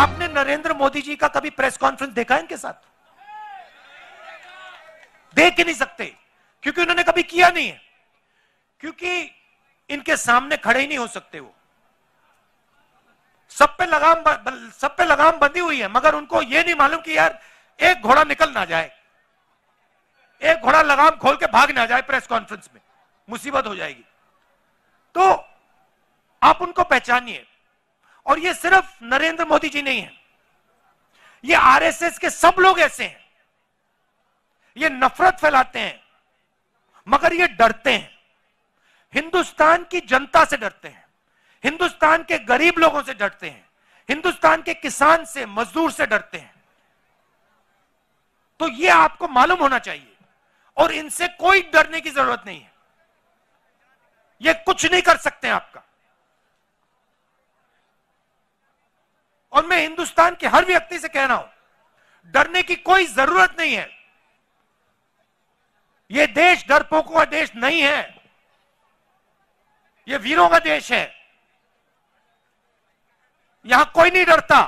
आपने नरेंद्र मोदी जी का कभी प्रेस कॉन्फ्रेंस देखा है इनके साथ देख ही नहीं सकते क्योंकि उन्होंने कभी किया नहीं है क्योंकि इनके सामने खड़े ही नहीं हो सकते वो सब पे लगाम सब पे लगाम बंधी हुई है मगर उनको ये नहीं मालूम कि यार एक घोड़ा निकल ना जाए एक घोड़ा लगाम खोल के भाग ना जाए प्रेस कॉन्फ्रेंस में मुसीबत हो जाएगी तो आप उनको पहचानिए और ये सिर्फ नरेंद्र मोदी जी नहीं है ये आरएसएस के सब लोग ऐसे हैं ये नफरत फैलाते हैं मगर ये डरते हैं हिंदुस्तान की जनता से डरते हैं हिंदुस्तान के गरीब लोगों से डरते हैं हिंदुस्तान के किसान से मजदूर से डरते हैं तो ये आपको मालूम होना चाहिए और इनसे कोई डरने की जरूरत नहीं है ये कुछ नहीं कर सकते आपका और मैं हिंदुस्तान के हर व्यक्ति से कह रहा हूं डरने की कोई जरूरत नहीं है यह देश डरपोकों का देश नहीं है यह वीरों का देश है यहां कोई नहीं डरता